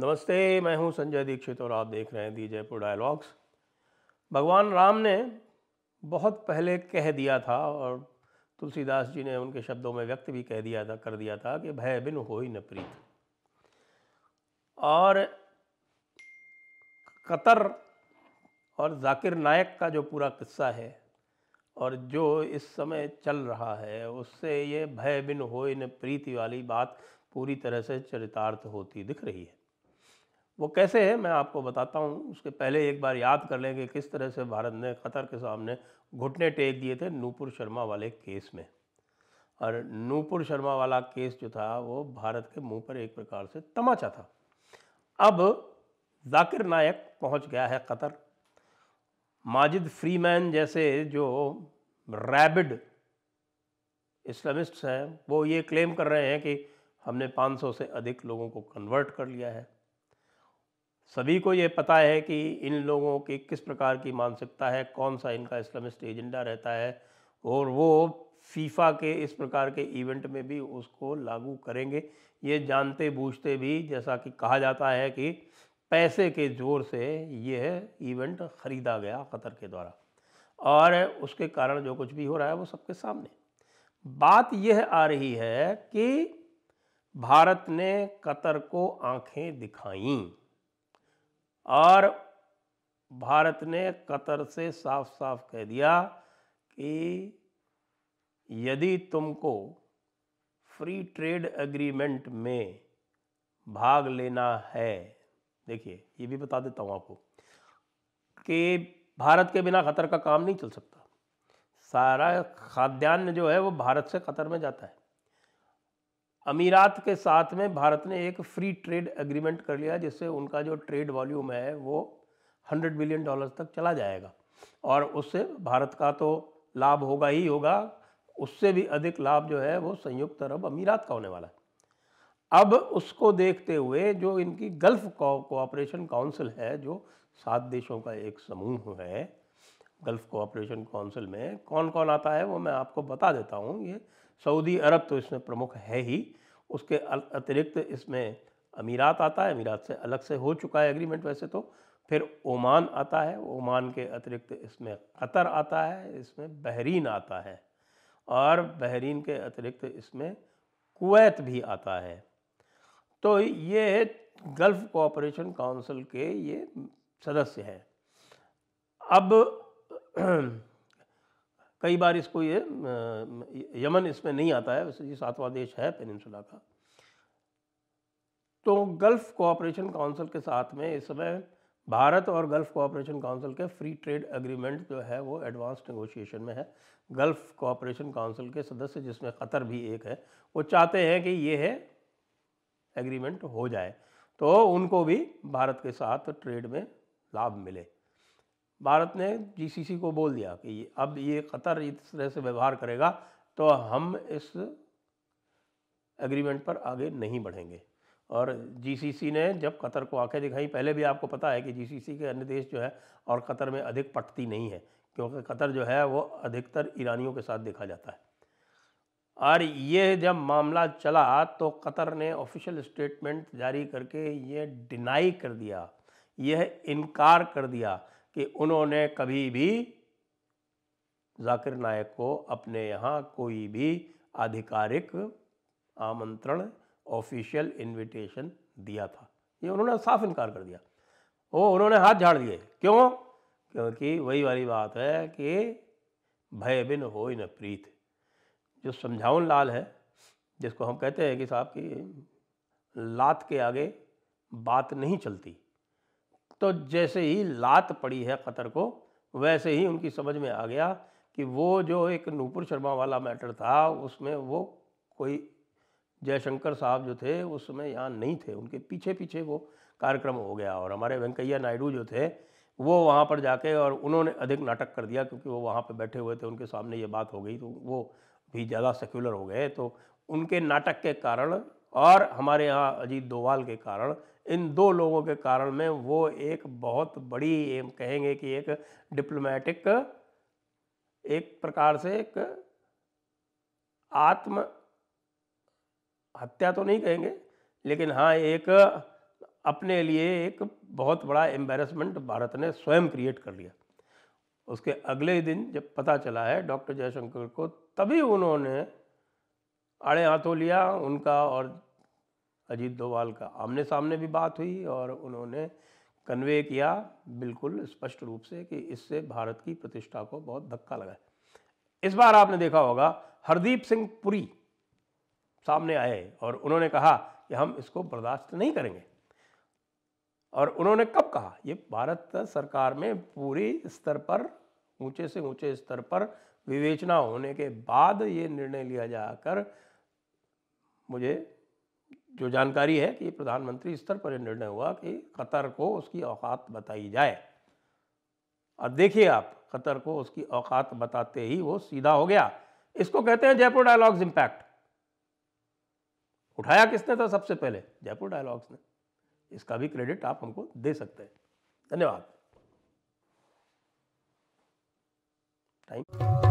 नमस्ते मैं हूं संजय दीक्षित और आप देख रहे हैं दी जयपुर डायलॉग्स भगवान राम ने बहुत पहले कह दिया था और तुलसीदास जी ने उनके शब्दों में व्यक्त भी कह दिया था कर दिया था कि भय बिन हो ही न प्रीत और कतर और जाकिर नायक का जो पूरा किस्सा है और जो इस समय चल रहा है उससे ये भय बिन हो न प्रीति वाली बात पूरी तरह से चरितार्थ होती दिख रही है वो कैसे है मैं आपको बताता हूँ उसके पहले एक बार याद कर लें कि किस तरह से भारत ने ख़तर के सामने घुटने टेक दिए थे नूपुर शर्मा वाले केस में और नूपुर शर्मा वाला केस जो था वो भारत के मुंह पर एक प्रकार से तमाचा था अब जाकिर नायक पहुंच गया है कतर माजिद फ्रीमैन जैसे जो रैबिड इस्लामिस्ट्स हैं वो ये क्लेम कर रहे हैं कि हमने 500 से अधिक लोगों को कन्वर्ट कर लिया है सभी को ये पता है कि इन लोगों की किस प्रकार की मानसिकता है कौन सा इनका इस्लामिस्ट एजेंडा रहता है और वो फीफा के इस प्रकार के इवेंट में भी उसको लागू करेंगे ये जानते बूझते भी जैसा कि कहा जाता है कि पैसे के जोर से यह इवेंट ख़रीदा गया क़तर के द्वारा और उसके कारण जो कुछ भी हो रहा है वो सबके सामने बात यह आ रही है कि भारत ने कतर को आंखें दिखाईं और भारत ने कतर से साफ साफ कह दिया कि यदि तुमको फ्री ट्रेड एग्रीमेंट में भाग लेना है देखिए ये भी बता देता हूँ आपको कि भारत के बिना खतर का काम नहीं चल सकता सारा खाद्यान्न जो है वो भारत से कतर में जाता है अमीरात के साथ में भारत ने एक फ्री ट्रेड एग्रीमेंट कर लिया जिससे उनका जो ट्रेड वॉल्यूम है वो हंड्रेड बिलियन डॉलर तक चला जाएगा और उससे भारत का तो लाभ होगा ही होगा उससे भी अधिक लाभ जो है वो संयुक्त अरब अमीरात का होने वाला है अब उसको देखते हुए जो इनकी गल्फ कोऑपरेशन काउंसिल है जो सात देशों का एक समूह है गल्फ कोऑपरेशन काउंसिल में कौन कौन आता है वो मैं आपको बता देता हूँ ये सऊदी अरब तो इसमें प्रमुख है ही उसके अतिरिक्त इसमें अमीरात आता है अमीरात से अलग से हो चुका है एग्रीमेंट वैसे तो फिर ओमान आता है ओमान के अतिरिक्त इसमें कतर आता है इसमें बहरीन आता है और बहरीन के अतिरिक्त इसमें कुवैत भी आता है तो ये गल्फ़ कोऑपरेशन काउंसिल के ये सदस्य हैं अब कई बार इसको ये यमन इसमें नहीं आता है वैसे ये सातवां देश है पेनिनसुला का तो गल्फ़ कोऑपरेशन काउंसिल के साथ में इस समय भारत और गल्फ़ कोऑपरेशन काउंसिल के फ्री ट्रेड एग्रीमेंट जो है वो एडवांस नेगोशिएशन में है गल्फ़ कोऑपरेशन काउंसिल के सदस्य जिसमें क़तर भी एक है वो चाहते हैं कि ये है एग्रीमेंट हो जाए तो उनको भी भारत के साथ ट्रेड में लाभ मिले भारत ने जीसीसी को बोल दिया कि अब ये कतर इस तरह से व्यवहार करेगा तो हम इस एग्रीमेंट पर आगे नहीं बढ़ेंगे और जीसीसी ने जब कतर को आंखें दिखाई पहले भी आपको पता है कि जीसीसी के अन्य देश जो है और कतर में अधिक पटती नहीं है क्योंकि कतर जो है वो अधिकतर ईरानियों के साथ देखा जाता है और ये जब मामला चला तो कतर ने ऑफिशियल स्टेटमेंट जारी करके ये डिनाई कर दिया यह इनकार कर दिया कि उन्होंने कभी भी जाकिर नायक को अपने यहाँ कोई भी आधिकारिक आमंत्रण ऑफिशियल इनविटेशन दिया था ये उन्होंने साफ इनकार कर दिया वो उन्होंने हाथ झाड़ दिए क्यों क्योंकि वही वाली बात है कि भय बिन हो न प्रीत जो समझावन लाल है जिसको हम कहते हैं कि साहब की लात के आगे बात नहीं चलती तो जैसे ही लात पड़ी है ख़तर को वैसे ही उनकी समझ में आ गया कि वो जो एक नूपुर शर्मा वाला मैटर था उसमें वो कोई जयशंकर साहब जो थे उसमें यहाँ नहीं थे उनके पीछे पीछे वो कार्यक्रम हो गया और हमारे वेंकैया नायडू जो थे वो वहाँ पर जाके और उन्होंने अधिक नाटक कर दिया क्योंकि वो वहाँ पर बैठे हुए थे उनके सामने ये बात हो गई तो वो भी ज़्यादा सेक्युलर हो गए तो उनके नाटक के कारण और हमारे यहाँ अजीत दोवाल के कारण इन दो लोगों के कारण में वो एक बहुत बड़ी कहेंगे कि एक डिप्लोमेटिक एक प्रकार से एक आत्म हत्या तो नहीं कहेंगे लेकिन हाँ एक अपने लिए एक बहुत बड़ा एम्बेरसमेंट भारत ने स्वयं क्रिएट कर लिया उसके अगले ही दिन जब पता चला है डॉक्टर जयशंकर को तभी उन्होंने आड़े हाथों लिया उनका और अजीत डोवाल का आमने सामने भी बात हुई और उन्होंने कन्वे किया बिल्कुल स्पष्ट रूप से कि इससे भारत की प्रतिष्ठा को बहुत धक्का लगा है इस बार आपने देखा होगा हरदीप सिंह पुरी सामने आए और उन्होंने कहा कि हम इसको बर्दाश्त नहीं करेंगे और उन्होंने कब कहा ये भारत सरकार में पूरी स्तर पर ऊंचे से ऊंचे स्तर पर विवेचना होने के बाद ये निर्णय लिया जाकर मुझे जो जानकारी है कि प्रधानमंत्री स्तर पर यह निर्णय हुआ कि कतर को उसकी औकात बताई जाए और देखिए आप कतर को उसकी औकात बताते ही वो सीधा हो गया इसको कहते हैं जयपुर डायलॉग्स इम्पैक्ट उठाया किसने था सबसे पहले जयपुर डायलॉग्स ने इसका भी क्रेडिट आप हमको दे सकते हैं धन्यवाद टाइम